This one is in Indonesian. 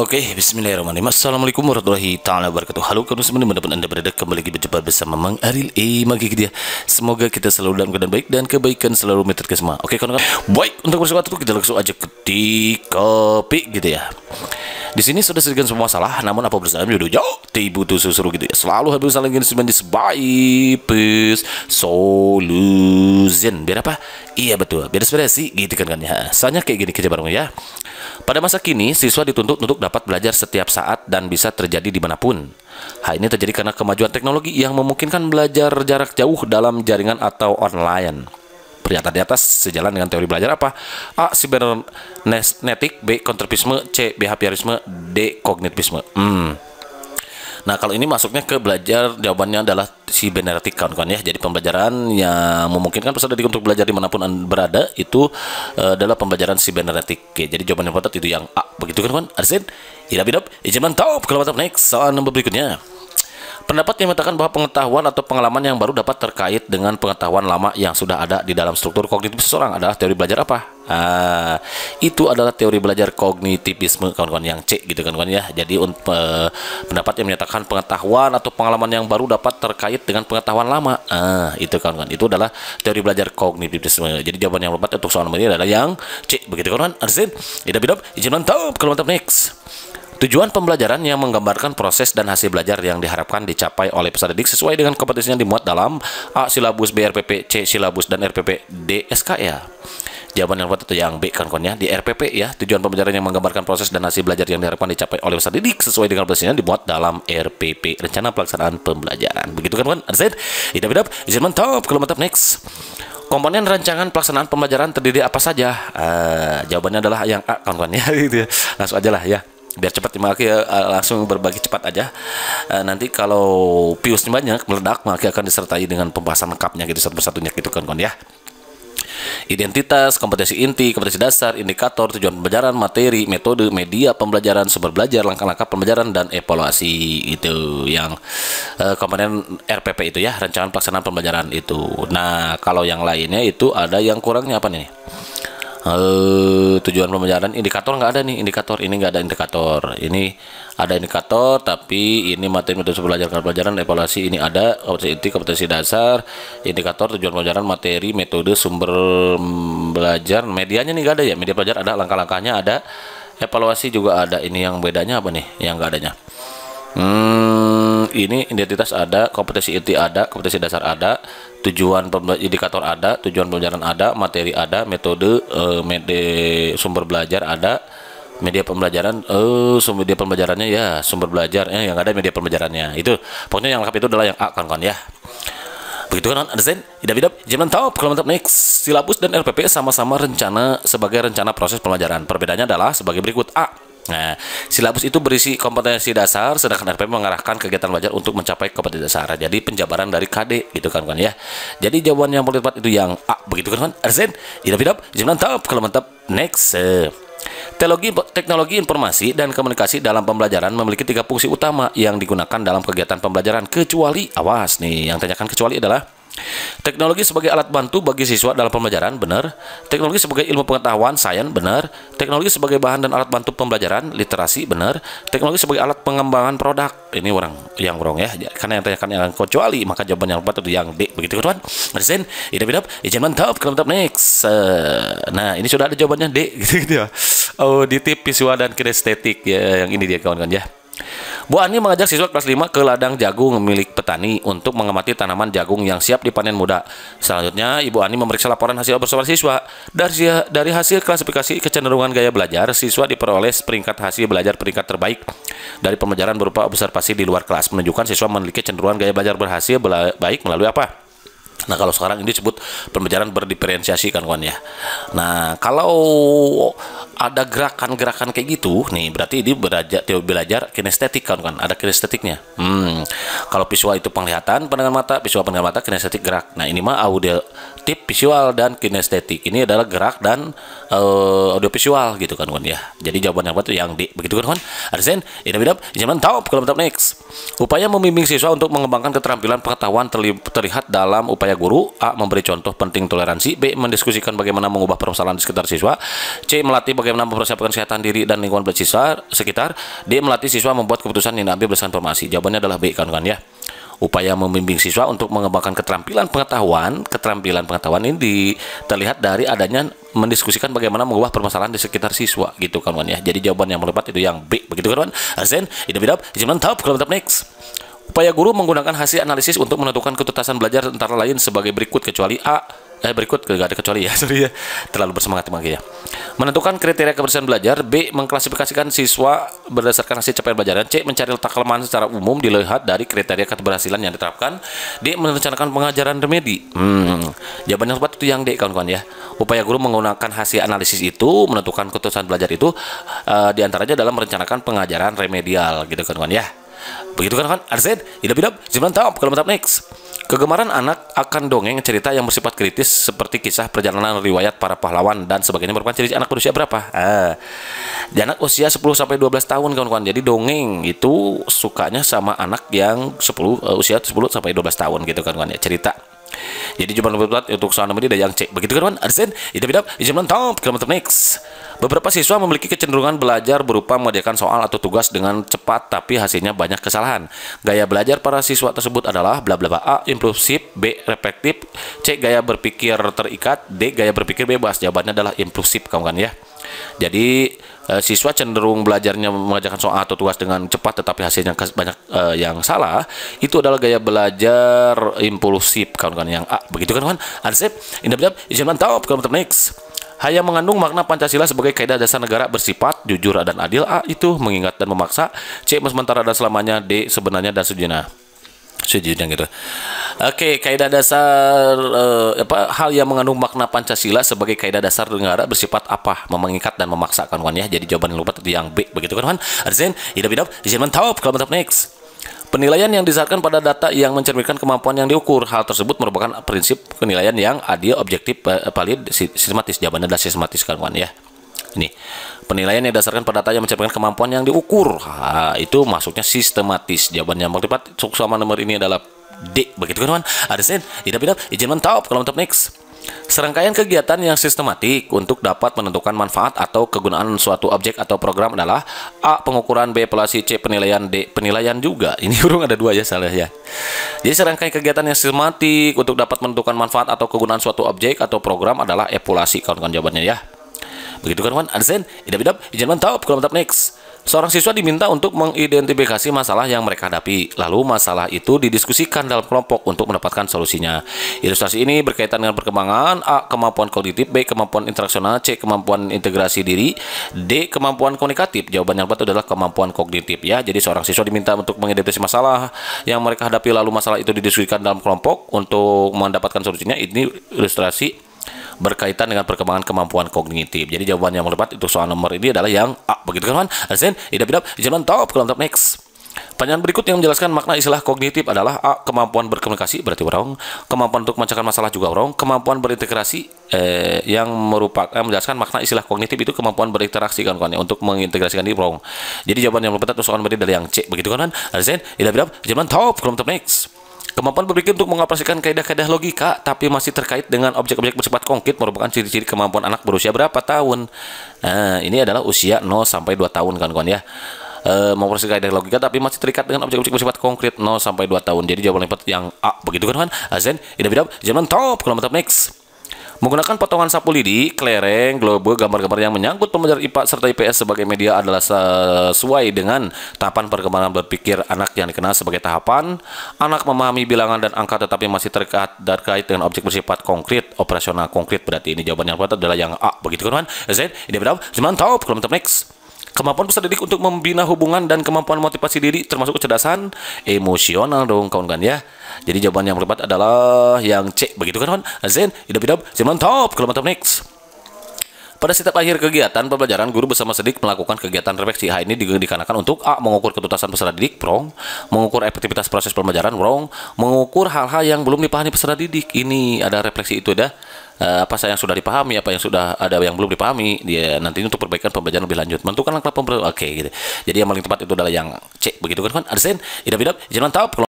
Oke, okay, bismillahirrahmanirrahim. Assalamualaikum warahmatullahi taala wabarakatuh. Halo kawan semua dimanapun Anda berada kembali lagi berjumpa bersama Mang Aril E. Magi dia. Semoga kita selalu dalam keadaan baik dan kebaikan selalu meter ke semua. Oke, okay, kawan-kawan. Baik, untuk bersama kita langsung aja ke kopi gitu ya. Di sini sudah sedikit semua salah, namun apa berusaha menjadi jauh tibu tuh susu gitu ya. Selalu habis saling gini sebenarnya sebaik solution. Biar apa? Iya betul, biar sih gitu kan kan ya. Soalnya kayak gini kerja bareng ya. Pada masa kini, siswa dituntut untuk dapat belajar setiap saat dan bisa terjadi dimanapun. Hal ini terjadi karena kemajuan teknologi yang memungkinkan belajar jarak jauh dalam jaringan atau online ternyata di atas sejalan dengan teori belajar apa? A. Sibernetik B. kontrapisme C. Behaviorisme D. Kognitivisme hmm. Nah kalau ini masuknya ke belajar jawabannya adalah sibernetik kawan-kawan ya. Jadi pembelajaran yang memungkinkan peserta didik untuk belajar dimanapun anda berada itu e, adalah pembelajaran sibernetik. Oke, jadi jawaban yang benar itu yang A. Begitu kan kawan? Arsen? hidup iya, hidup izin mantap. Kalau mantap next soal nomor berikutnya. Pendapat yang mengatakan bahwa pengetahuan atau pengalaman yang baru dapat terkait dengan pengetahuan lama yang sudah ada di dalam struktur kognitif seseorang adalah teori belajar apa? Ah, itu adalah teori belajar kognitivisme kawan-kawan yang C gitu kan kawan ya. Jadi pendapat yang menyatakan pengetahuan atau pengalaman yang baru dapat terkait dengan pengetahuan lama. Ah, itu kawan-kawan. Itu adalah teori belajar kognitivisme. Jadi jawaban yang tepat untuk soal nomor ini adalah yang C begitu kawan-kawan. Arzin, tidak idap izin mantap, kalau mantap next. Tujuan pembelajaran yang menggambarkan proses dan hasil belajar yang diharapkan dicapai oleh peserta didik sesuai dengan kompetisinya dimuat dalam A. Silabus, B. C. Silabus, dan RPP, D. SKA. E Jawaban yang buat itu yang B kan konnya di RPP ya. Tujuan pembelajaran yang menggambarkan proses dan hasil belajar yang diharapkan dicapai oleh peserta didik sesuai dengan kompetisinya dimuat dalam RPP rencana pelaksanaan pembelajaran. Begitu kan kan? Understand? Tidak-tidak. Izin mantap. Kalau mantap next. Komponen rancangan pelaksanaan pembelajaran terdiri apa saja? Uh, jawabannya adalah yang A kawan-kawan ya gitu ya. Langsung aja lah ya biar cepat ya, eh, langsung berbagi cepat aja e, nanti kalau piusnya banyak meledak maka akan disertai dengan pembahasan lengkapnya gitu satu satunya gitu kan kon ya identitas, kompetensi inti, kompetensi dasar, indikator, tujuan pembelajaran, materi, metode, media pembelajaran, sumber belajar, langkah-langkah pembelajaran dan evaluasi itu yang eh, komponen RPP itu ya, rencana pelaksanaan pembelajaran itu. Nah, kalau yang lainnya itu ada yang kurangnya apa nih? uh, tujuan pembelajaran indikator nggak ada nih indikator ini nggak ada indikator ini ada indikator tapi ini materi metode pembelajaran pelajaran evaluasi ini ada kompetensi inti kompetensi dasar indikator tujuan pembelajaran materi metode sumber mm, belajar medianya nih nggak ada ya media pelajar ada langkah-langkahnya ada evaluasi juga ada ini yang bedanya apa nih yang nggak adanya hmm ini identitas ada, kompetisi inti ada, kompetisi dasar ada, tujuan indikator ada, tujuan pembelajaran ada, materi ada, metode eh, mede, sumber belajar ada, media pembelajaran eh sumber media pembelajarannya ya sumber belajar eh, yang ada media pembelajarannya itu pokoknya yang lengkap itu adalah yang A kan kan ya begitu kan understand tidak tidak, jangan tahu kalau mantap next silabus dan LPP sama-sama rencana sebagai rencana proses pembelajaran perbedaannya adalah sebagai berikut A Nah, silabus itu berisi kompetensi dasar, sedangkan RPP mengarahkan kegiatan belajar untuk mencapai kompetensi dasar. Jadi penjabaran dari KD gitu kan kan ya. Jadi jawaban yang boleh tepat itu yang A, begitu kan kan? Arsen, tidak tidak, jangan mantap, kalau mantap, next. Teknologi, teknologi informasi dan komunikasi dalam pembelajaran memiliki tiga fungsi utama yang digunakan dalam kegiatan pembelajaran kecuali awas nih yang tanyakan kecuali adalah Teknologi sebagai alat bantu bagi siswa dalam pembelajaran, benar. Teknologi sebagai ilmu pengetahuan, sains, benar. Teknologi sebagai bahan dan alat bantu pembelajaran, literasi, benar. Teknologi sebagai alat pengembangan produk, ini orang yang wrong ya. Karena yang tanyakan yang kecuali, maka jawaban yang tepat itu yang D. Begitu kan, Arsen, ini bidap, izin mantap, mantap next. Eh, nah, ini sudah ada jawabannya D, gitu, gitu ya. Oh, di visual dan kinestetik ya, yang ini dia kawan-kawan ya. Bu Ani mengajak siswa kelas 5 ke ladang jagung milik petani untuk mengamati tanaman jagung yang siap dipanen muda. Selanjutnya, Ibu Ani memeriksa laporan hasil observasi siswa. Dari, dari hasil klasifikasi kecenderungan gaya belajar, siswa diperoleh peringkat hasil belajar peringkat terbaik dari pembelajaran berupa observasi di luar kelas menunjukkan siswa memiliki cenderungan gaya belajar berhasil bela baik melalui apa? Nah kalau sekarang ini disebut pembelajaran berdiferensiasi kan kawan ya. Nah kalau ada gerakan-gerakan kayak gitu nih berarti ini belajar teori belajar kinestetik kan kawan ada kinestetiknya. Hmm. Kalau visual itu penglihatan pandangan mata, visual pandangan mata kinestetik gerak. Nah ini mah audio tip visual dan kinestetik ini adalah gerak dan uh, audio visual gitu kan kawan ya. Jadi jawaban yang betul yang di begitu kan kawan. Arsen, ini bidap, jaman tahu kalau next. Upaya membimbing siswa untuk mengembangkan keterampilan pengetahuan terlihat dalam upaya supaya guru, A. Memberi contoh penting toleransi, B. Mendiskusikan bagaimana mengubah permasalahan di sekitar siswa, C. Melatih bagaimana mempersiapkan kesehatan diri dan lingkungan bersisa sekitar D. Melatih siswa membuat keputusan yang diambil berdasarkan informasi. Jawabannya adalah B, kan kan ya upaya membimbing siswa untuk mengembangkan keterampilan pengetahuan. Keterampilan pengetahuan ini terlihat dari adanya mendiskusikan bagaimana mengubah permasalahan di sekitar siswa gitu kan ya. Jadi jawaban yang melebat itu yang B begitu kan ini bidap, jaman top kalau mantap next. Upaya guru menggunakan hasil analisis untuk menentukan ketuntasan belajar antara lain sebagai berikut kecuali A eh berikut gak ada kecuali ya sorry ya terlalu bersemangat lagi ya menentukan kriteria kebersihan belajar B mengklasifikasikan siswa berdasarkan hasil capaian pelajaran C mencari letak kelemahan secara umum dilihat dari kriteria keberhasilan yang diterapkan D merencanakan pengajaran remedi hmm jawabannya tepat itu yang D kawan-kawan ya upaya guru menggunakan hasil analisis itu menentukan keputusan belajar itu uh, diantaranya dalam merencanakan pengajaran remedial gitu kawan-kawan ya Begitu kan kan? Arzed, idab-idab, jimlan tahu kalau mantap next. Kegemaran anak akan dongeng cerita yang bersifat kritis seperti kisah perjalanan riwayat para pahlawan dan sebagainya merupakan ciri anak berusia berapa? Ah. Di anak usia 10 sampai 12 tahun kawan-kawan. Jadi dongeng itu sukanya sama anak yang 10 uh, eh, usia 10 sampai 12 tahun gitu kan kawan ya cerita. Jadi cuma lebih berat untuk soal nomor yang C. Begitu kan, Arsen? Itu bidap, izin menonton, kilometer next. Beberapa siswa memiliki kecenderungan belajar berupa mengerjakan soal atau tugas dengan cepat tapi hasilnya banyak kesalahan. Gaya belajar para siswa tersebut adalah bla bla bla A impulsif, B reflektif, C gaya berpikir terikat, D gaya berpikir bebas. Jawabannya adalah impulsif kamu kan ya. Jadi eh, siswa cenderung belajarnya mengajarkan soal atau tugas dengan cepat tetapi hasilnya banyak eh, yang salah. Itu adalah gaya belajar impulsif kawan-kawan yang A. Begitu kan kawan? Ansip, independen, izin mantap, kalau next hanya mengandung makna Pancasila sebagai kaidah dasar negara bersifat jujur dan adil A itu mengingat dan memaksa C sementara dan selamanya D sebenarnya dan sejenak sejujurnya gitu. Oke, kaidah dasar uh, apa hal yang mengandung makna Pancasila sebagai kaidah dasar negara bersifat apa? memengikat dan memaksakan kan ya. Jadi jawaban yang lupa tadi yang B begitu kan kan. Arzen, hidup-hidup, izin mantap, kalau mantap next. Penilaian yang disarankan pada data yang mencerminkan kemampuan yang diukur. Hal tersebut merupakan prinsip penilaian yang adil, objektif, eh, valid, sistematis. Jawabannya adalah sistematis kan ya. Nih, penilaian yang didasarkan pada data yang mencerminkan kemampuan yang diukur. Ha, itu masuknya sistematis. Jawabannya yang tepat sama nomor ini adalah D. Begitu kan, teman? Ada sen, tidak tidak, izin mantap. Kalau mantap next. Serangkaian kegiatan yang sistematik untuk dapat menentukan manfaat atau kegunaan suatu objek atau program adalah A. Pengukuran B. Pelasi C. Penilaian D. Penilaian juga Ini urung ada dua ya salah ya Jadi serangkaian kegiatan yang sistematik untuk dapat menentukan manfaat atau kegunaan suatu objek atau program adalah evaluasi Kawan-kawan jawabannya ya Begitu kan Wan? Understand? Idap idap, izin mantap, kalau mantap next. Seorang siswa diminta untuk mengidentifikasi masalah yang mereka hadapi. Lalu masalah itu didiskusikan dalam kelompok untuk mendapatkan solusinya. Ilustrasi ini berkaitan dengan perkembangan A. Kemampuan kognitif B. Kemampuan interaksional C. Kemampuan integrasi diri D. Kemampuan komunikatif Jawaban yang tepat adalah kemampuan kognitif ya. Jadi seorang siswa diminta untuk mengidentifikasi masalah yang mereka hadapi lalu masalah itu didiskusikan dalam kelompok untuk mendapatkan solusinya. Ini ilustrasi berkaitan dengan perkembangan kemampuan kognitif. Jadi jawaban yang melebat itu soal nomor ini adalah yang A. Begitu kan, Hasan? Idap idap, jaman top, kalau top next. Pertanyaan berikut yang menjelaskan makna istilah kognitif adalah A. Kemampuan berkomunikasi berarti orang Kemampuan untuk memecahkan masalah juga orang Kemampuan berintegrasi eh, yang merupakan eh, menjelaskan makna istilah kognitif itu kemampuan berinteraksi kan, kan, kawan ya, untuk mengintegrasikan diri orang Jadi jawaban yang tepat untuk soal dari yang C begitu kan? Hasan, idap idap, jaman top, kalau top next. Kemampuan berpikir untuk mengoperasikan kaidah-kaidah logika tapi masih terkait dengan objek-objek bersifat konkret merupakan ciri-ciri kemampuan anak berusia berapa tahun. Nah, ini adalah usia 0 sampai 2 tahun kawan-kawan ya. E, mengoperasikan kaidah logika tapi masih terikat dengan objek-objek bersifat konkret 0 sampai 2 tahun. Jadi jawaban yang A begitu kan kawan. Azen, ini idab jangan top, kalau mantap next. Menggunakan potongan sapu lidi, kelereng, globe, gambar-gambar yang menyangkut pembelajar IPA serta IPS sebagai media adalah sesuai dengan tahapan perkembangan berpikir anak yang dikenal sebagai tahapan anak memahami bilangan dan angka tetapi masih terkait terkait dengan objek bersifat konkret, operasional konkret. Berarti ini jawaban yang benar adalah yang A. Begitu kan? Z, berapa? benar, tahu, Kalau next kemampuan peserta didik untuk membina hubungan dan kemampuan motivasi diri termasuk kecerdasan emosional dong kawan-kawan ya jadi jawaban yang tepat adalah yang C begitu kan kawan Zen hidup hidup Zen mantap kalau mantap next pada setiap akhir kegiatan pembelajaran, guru bersama sedik melakukan kegiatan refleksi. Hal ini dikarenakan untuk A. Mengukur ketutasan peserta didik, prong. Mengukur efektivitas proses pembelajaran, wrong. Mengukur hal-hal yang belum dipahami peserta didik. Ini ada refleksi itu dah uh, apa yang sudah dipahami, apa yang sudah ada yang belum dipahami, dia nantinya untuk perbaikan pembelajaran lebih lanjut. Menentukan langkah pembelajaran. Oke, okay, gitu. Jadi yang paling tepat itu adalah yang C. Begitu kan? Kan? sen Idap-idap, jangan tahu.